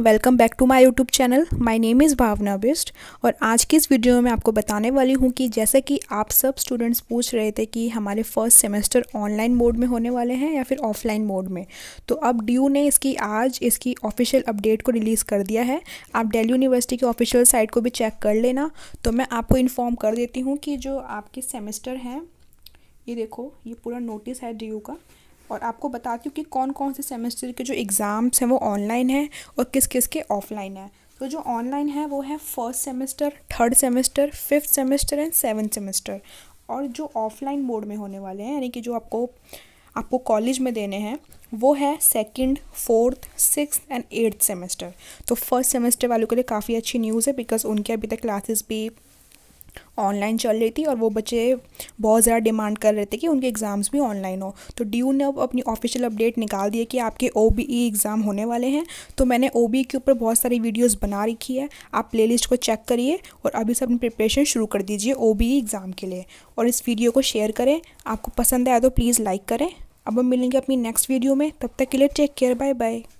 welcome back to my YouTube channel my name is Bhavna Bisht और आज की इस वीडियो में आपको बताने वाली हूँ कि जैसे कि आप सब स्टूडेंट्स पूछ रहे थे कि हमारे फर्स्ट सेमेस्टर ऑनलाइन मोड में होने वाले हैं या फिर ऑफलाइन मोड में तो अब ड्यू ने इसकी आज इसकी ऑफिशियल अपडेट को रिलीज़ कर दिया है आप डेली यूनिवर्सिटी की ऑफिशियल साइट को भी चेक कर लेना तो मैं आपको इन्फॉर्म कर देती हूँ कि जो आपके सेमेस्टर हैं ये देखो ये पूरा नोटिस है डी का और आपको बताती हूँ कि कौन कौन से सेमेस्टर के जो एग्ज़ाम्स हैं वो ऑनलाइन हैं और किस किस के ऑफलाइन हैं तो जो ऑनलाइन है वो है first semester third semester fifth semester and seventh semester और जो ऑफलाइन मोड में होने वाले हैं यानी कि जो आपको आपको कॉलेज में देने हैं वो है second fourth six and eighth semester तो फर्स्ट सेमेस्टर वालों के लिए काफ़ी अच्छी न्यूज़ है बिकॉज उनके अभी तक क्लासेस भी ऑनलाइन चल रही थी और वो बच्चे बहुत ज़्यादा डिमांड कर रहे थे कि उनके एग्ज़ाम्स भी ऑनलाइन हो तो डी ने अब अपनी ऑफिशियल अपडेट निकाल दिया कि आपके ओ एग्ज़ाम e होने वाले हैं तो मैंने ओ e के ऊपर बहुत सारी वीडियोज़ बना रखी है आप प्लेलिस्ट को चेक करिए और अभी से अपनी प्रिपरेशन शुरू कर दीजिए ओ एग्ज़ाम e के लिए और इस वीडियो को शेयर करें आपको पसंद आया तो प्लीज़ लाइक करें अब हम मिलेंगे अपनी नेक्स्ट वीडियो में तब तक के लिए टेक केयर बाय बाय